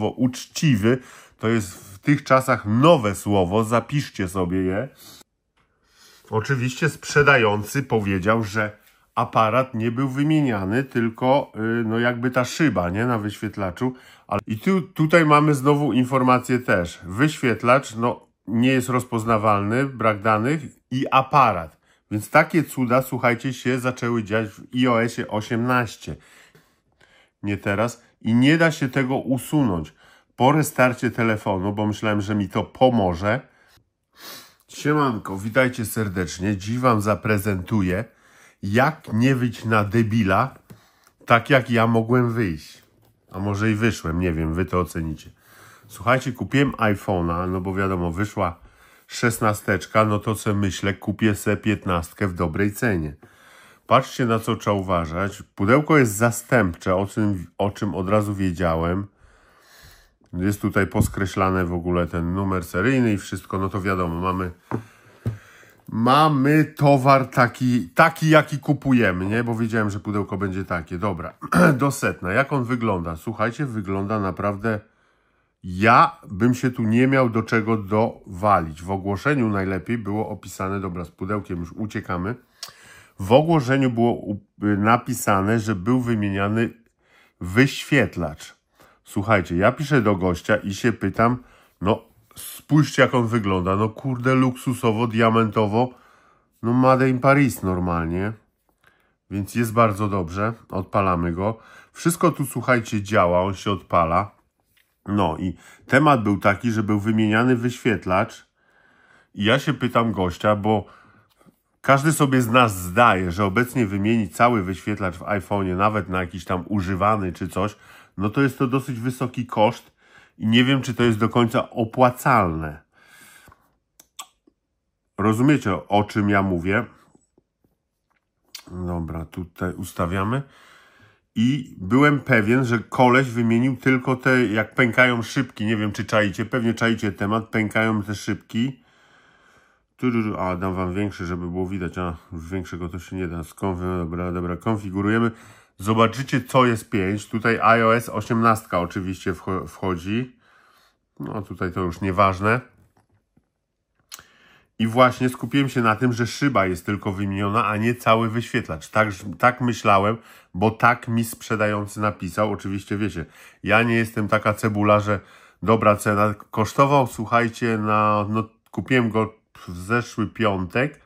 słowo uczciwy to jest w tych czasach nowe słowo, zapiszcie sobie je. Oczywiście sprzedający powiedział, że aparat nie był wymieniany, tylko y, no jakby ta szyba nie na wyświetlaczu. I tu, tutaj mamy znowu informację też. Wyświetlacz no, nie jest rozpoznawalny, brak danych i aparat. Więc takie cuda, słuchajcie, się zaczęły dziać w iOSie 18 nie teraz i nie da się tego usunąć. Po restarcie telefonu, bo myślałem, że mi to pomoże. Siemanko, witajcie serdecznie. Dziś Wam zaprezentuję, jak nie wyjść na debila, tak jak ja mogłem wyjść. A może i wyszłem, nie wiem, Wy to ocenicie. Słuchajcie, kupiłem iPhone'a, no bo wiadomo, wyszła szesnasteczka, no to co myślę, kupię se piętnastkę w dobrej cenie. Patrzcie na co trzeba uważać. Pudełko jest zastępcze, o czym, o czym od razu wiedziałem. Jest tutaj poskreślane w ogóle ten numer seryjny i wszystko, no to wiadomo, mamy mamy towar taki, taki jaki kupujemy, nie? Bo wiedziałem, że pudełko będzie takie. Dobra, do setna. Jak on wygląda? Słuchajcie, wygląda naprawdę... Ja bym się tu nie miał do czego dowalić. W ogłoszeniu najlepiej było opisane, dobra, z pudełkiem już uciekamy. W ogłoszeniu było napisane, że był wymieniany wyświetlacz. Słuchajcie, ja piszę do gościa i się pytam, no spójrzcie jak on wygląda, no kurde luksusowo, diamentowo, no Made in Paris normalnie. Więc jest bardzo dobrze, odpalamy go. Wszystko tu słuchajcie działa, on się odpala. No i temat był taki, że był wymieniany wyświetlacz. I ja się pytam gościa, bo każdy sobie z nas zdaje, że obecnie wymienić cały wyświetlacz w iPhone'ie, nawet na jakiś tam używany czy coś, no to jest to dosyć wysoki koszt i nie wiem, czy to jest do końca opłacalne. Rozumiecie, o czym ja mówię? Dobra, tutaj ustawiamy. I byłem pewien, że koleś wymienił tylko te, jak pękają szybki. Nie wiem, czy czajcie, pewnie czajcie temat, pękają te szybki. A, dam Wam większy, żeby było widać. A, już większego to się nie da. Skonfig no dobra, dobra, konfigurujemy. Zobaczycie, co jest 5. Tutaj iOS 18 oczywiście wchodzi. No, tutaj to już nieważne. I właśnie skupiłem się na tym, że szyba jest tylko wymieniona, a nie cały wyświetlacz. Tak, tak myślałem, bo tak mi sprzedający napisał. Oczywiście wiecie, ja nie jestem taka cebula, że dobra cena. Kosztował, słuchajcie, na, no, kupiłem go w zeszły piątek.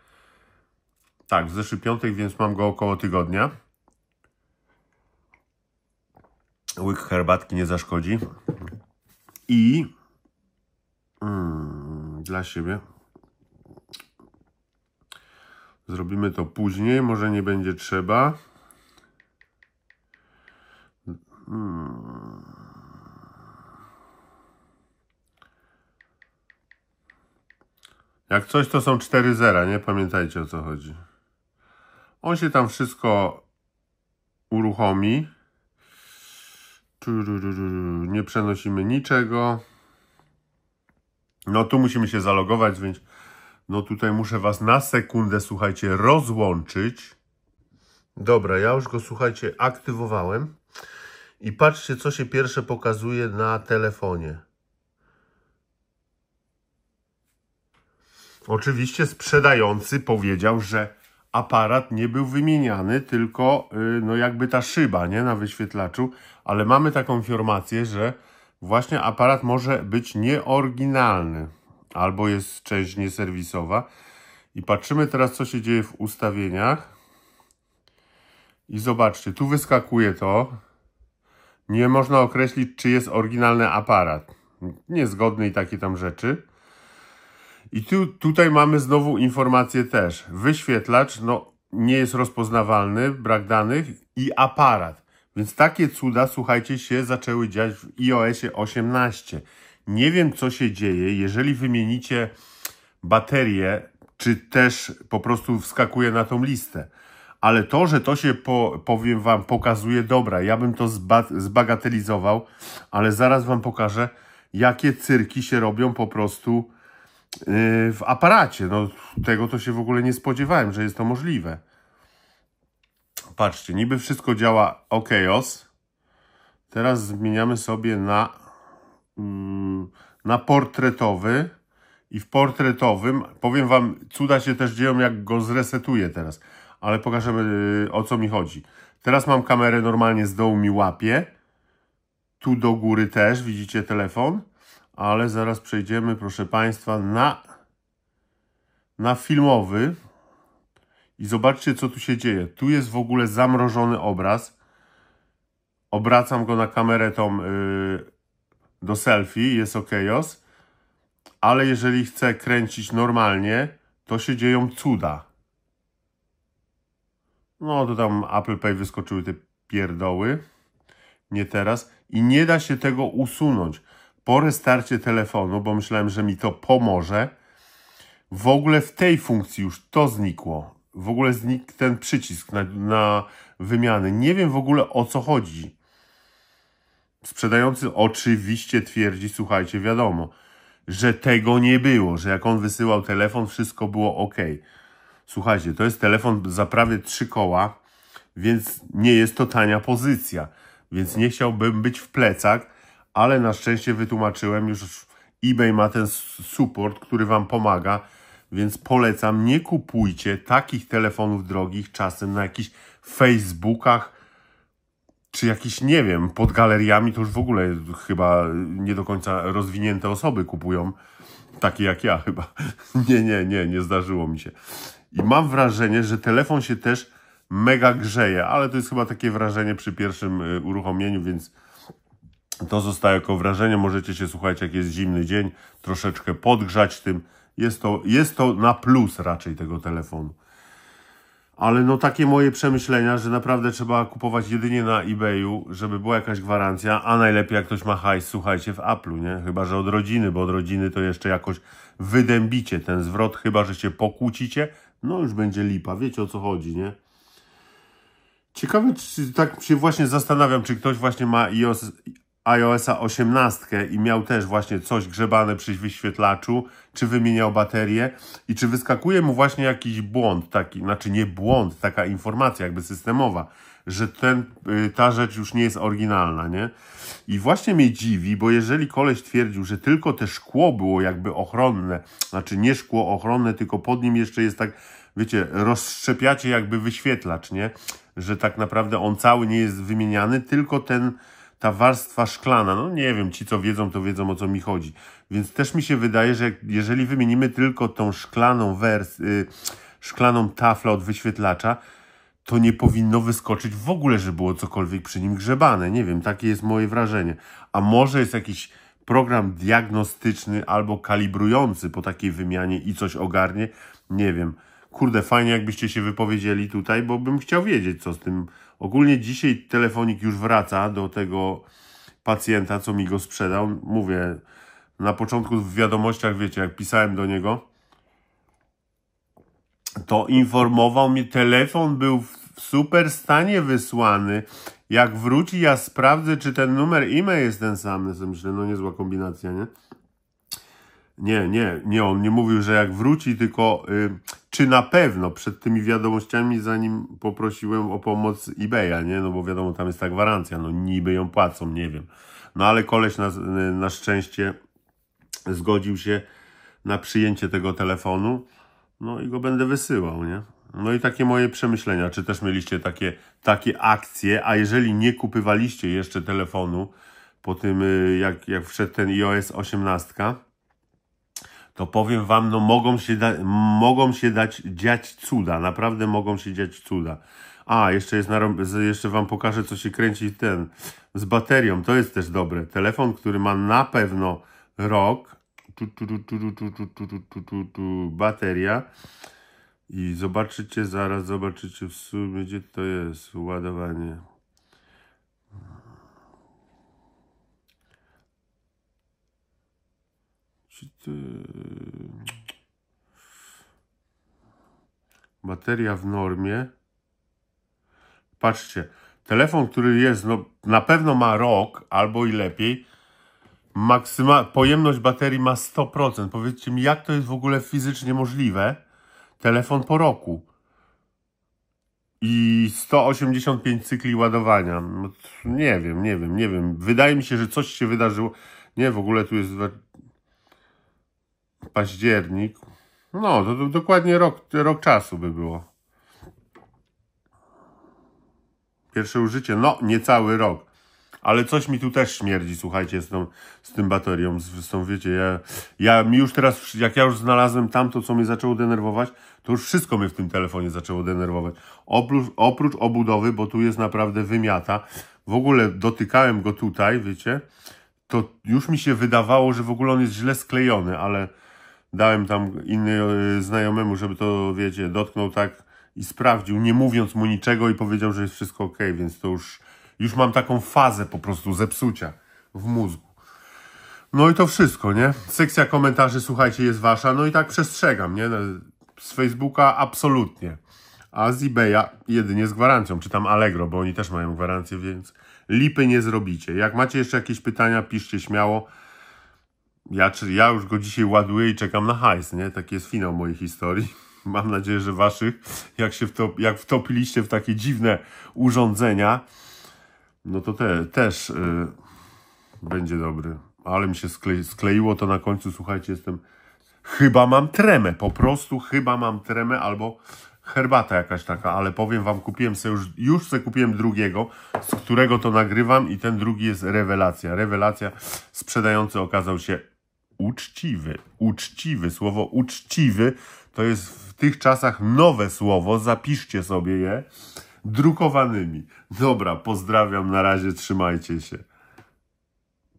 Tak, w zeszły piątek, więc mam go około tygodnia. Łyk herbatki nie zaszkodzi. I mm, dla siebie zrobimy to później, może nie będzie trzeba. Jak coś, to są 4 zera, nie? Pamiętajcie o co chodzi. On się tam wszystko uruchomi. Nie przenosimy niczego. No tu musimy się zalogować, więc no tutaj muszę Was na sekundę, słuchajcie, rozłączyć. Dobra, ja już go, słuchajcie, aktywowałem. I patrzcie, co się pierwsze pokazuje na telefonie. Oczywiście sprzedający powiedział, że aparat nie był wymieniany, tylko y, no jakby ta szyba nie, na wyświetlaczu, ale mamy taką informację, że właśnie aparat może być nieoryginalny albo jest część nieserwisowa. I patrzymy teraz, co się dzieje w ustawieniach. I zobaczcie, tu wyskakuje to. Nie można określić, czy jest oryginalny aparat. Niezgodny i takie tam rzeczy. I tu, tutaj mamy znowu informację też. Wyświetlacz no, nie jest rozpoznawalny, brak danych i aparat. Więc takie cuda, słuchajcie, się zaczęły dziać w iOSie 18. Nie wiem, co się dzieje, jeżeli wymienicie baterię, czy też po prostu wskakuje na tą listę. Ale to, że to się, po, powiem Wam, pokazuje, dobra, ja bym to zba zbagatelizował, ale zaraz Wam pokażę, jakie cyrki się robią po prostu Y, w aparacie. No, tego to się w ogóle nie spodziewałem, że jest to możliwe. Patrzcie, niby wszystko działa OKOS. Teraz zmieniamy sobie na, mm, na portretowy. I w portretowym, powiem Wam, cuda się też dzieją, jak go zresetuję teraz. Ale pokażemy, y, o co mi chodzi. Teraz mam kamerę normalnie z dołu mi łapie. Tu do góry też, widzicie telefon ale zaraz przejdziemy, proszę Państwa, na, na filmowy i zobaczcie, co tu się dzieje. Tu jest w ogóle zamrożony obraz. Obracam go na kamerę tą yy, do selfie, jest ok, ale jeżeli chcę kręcić normalnie, to się dzieją cuda. No to tam Apple Pay wyskoczyły te pierdoły. Nie teraz. I nie da się tego usunąć po restarcie telefonu, bo myślałem, że mi to pomoże, w ogóle w tej funkcji już to znikło. W ogóle znikł ten przycisk na, na wymiany. Nie wiem w ogóle o co chodzi. Sprzedający oczywiście twierdzi, słuchajcie, wiadomo, że tego nie było, że jak on wysyłał telefon, wszystko było ok. Słuchajcie, to jest telefon za prawie trzy koła, więc nie jest to tania pozycja. Więc nie chciałbym być w plecach, ale na szczęście wytłumaczyłem, już eBay ma ten support, który Wam pomaga, więc polecam, nie kupujcie takich telefonów drogich czasem na jakichś Facebookach, czy jakichś, nie wiem, pod galeriami to już w ogóle chyba nie do końca rozwinięte osoby kupują. Takie jak ja chyba. Nie, nie, nie, nie zdarzyło mi się. I mam wrażenie, że telefon się też mega grzeje, ale to jest chyba takie wrażenie przy pierwszym y, uruchomieniu, więc to zostaje jako wrażenie. Możecie się, słuchajcie, jak jest zimny dzień, troszeczkę podgrzać tym. Jest to, jest to na plus raczej tego telefonu. Ale no takie moje przemyślenia, że naprawdę trzeba kupować jedynie na eBayu, żeby była jakaś gwarancja, a najlepiej jak ktoś ma hajs, słuchajcie, w Apple'u, nie? Chyba, że od rodziny, bo od rodziny to jeszcze jakoś wydębicie ten zwrot, chyba, że się pokłócicie, no już będzie lipa, wiecie o co chodzi, nie? Ciekawe, czy tak się właśnie zastanawiam, czy ktoś właśnie ma iOS, iOS-a 18 i miał też właśnie coś grzebane przy wyświetlaczu, czy wymieniał baterię i czy wyskakuje mu właśnie jakiś błąd taki, znaczy nie błąd, taka informacja jakby systemowa, że ten, y, ta rzecz już nie jest oryginalna, nie? I właśnie mnie dziwi, bo jeżeli koleś twierdził, że tylko te szkło było jakby ochronne, znaczy nie szkło ochronne, tylko pod nim jeszcze jest tak, wiecie, rozszczepiacie jakby wyświetlacz, nie? Że tak naprawdę on cały nie jest wymieniany, tylko ten ta warstwa szklana, no nie wiem, ci co wiedzą, to wiedzą o co mi chodzi. Więc też mi się wydaje, że jeżeli wymienimy tylko tą szklaną wers yy, szklaną taflę od wyświetlacza, to nie powinno wyskoczyć w ogóle, że było cokolwiek przy nim grzebane. Nie wiem, takie jest moje wrażenie. A może jest jakiś program diagnostyczny albo kalibrujący po takiej wymianie i coś ogarnie? Nie wiem kurde, fajnie jakbyście się wypowiedzieli tutaj, bo bym chciał wiedzieć, co z tym. Ogólnie dzisiaj telefonik już wraca do tego pacjenta, co mi go sprzedał. Mówię, na początku w wiadomościach, wiecie, jak pisałem do niego, to informował mnie, telefon był w super stanie wysłany. Jak wróci, ja sprawdzę, czy ten numer e-mail jest ten sam. Ja myślę, no niezła kombinacja, nie? nie, nie, nie, on nie mówił, że jak wróci, tylko y, czy na pewno przed tymi wiadomościami, zanim poprosiłem o pomoc eBaya, nie? No bo wiadomo, tam jest ta gwarancja, no niby ją płacą, nie wiem. No ale koleś na, y, na szczęście zgodził się na przyjęcie tego telefonu, no i go będę wysyłał, nie? No i takie moje przemyślenia, czy też mieliście takie, takie akcje, a jeżeli nie kupywaliście jeszcze telefonu po tym, y, jak, jak wszedł ten iOS 18, to powiem wam, no mogą się, da, mogą się dać dziać cuda, naprawdę mogą się dziać cuda. A, jeszcze jest na, jeszcze wam pokażę, co się kręci ten z baterią. To jest też dobre. Telefon, który ma na pewno rok. Tu, tu, tu, bateria. I zobaczycie, zaraz zobaczycie w sumie, gdzie to jest ładowanie. Czy ty... Bateria yy, w normie. Patrzcie, telefon, który jest, no, na pewno ma rok albo i lepiej, maksyma, pojemność baterii ma 100%. Powiedzcie mi, jak to jest w ogóle fizycznie możliwe? Telefon po roku i 185 cykli ładowania. No, nie wiem, nie wiem, nie wiem. Wydaje mi się, że coś się wydarzyło. Nie, w ogóle tu jest październik. No, to, to dokładnie rok, rok czasu by było. Pierwsze użycie, no niecały rok. Ale coś mi tu też śmierdzi, słuchajcie, z tą, z tym baterią. Z, z tą, wiecie, ja, ja mi już teraz, jak ja już znalazłem tamto, co mnie zaczęło denerwować, to już wszystko mnie w tym telefonie zaczęło denerwować. Oprócz, oprócz obudowy, bo tu jest naprawdę wymiata. W ogóle dotykałem go tutaj, wiecie, to już mi się wydawało, że w ogóle on jest źle sklejony, ale dałem tam innym e, znajomemu, żeby to, wiecie, dotknął tak i sprawdził, nie mówiąc mu niczego i powiedział, że jest wszystko ok, więc to już, już mam taką fazę po prostu zepsucia w mózgu. No i to wszystko, nie? Sekcja komentarzy, słuchajcie, jest wasza. No i tak przestrzegam, nie? No, z Facebooka absolutnie. A z eBaya jedynie z gwarancją, czy tam Allegro, bo oni też mają gwarancję, więc lipy nie zrobicie. Jak macie jeszcze jakieś pytania, piszcie śmiało ja, ja już go dzisiaj ładuję i czekam na hajs, nie? Taki jest finał mojej historii. Mam nadzieję, że waszych, jak się wtop, jak wtopiliście w takie dziwne urządzenia, no to te, też y, będzie dobry. Ale mi się sklei, skleiło to na końcu, słuchajcie, jestem... Chyba mam tremę, po prostu chyba mam tremę, albo herbata jakaś taka, ale powiem wam, kupiłem sobie już, już sobie kupiłem drugiego, z którego to nagrywam i ten drugi jest rewelacja. Rewelacja sprzedający okazał się uczciwy. Uczciwy, słowo uczciwy to jest w tych czasach nowe słowo, zapiszcie sobie je drukowanymi. Dobra, pozdrawiam, na razie, trzymajcie się.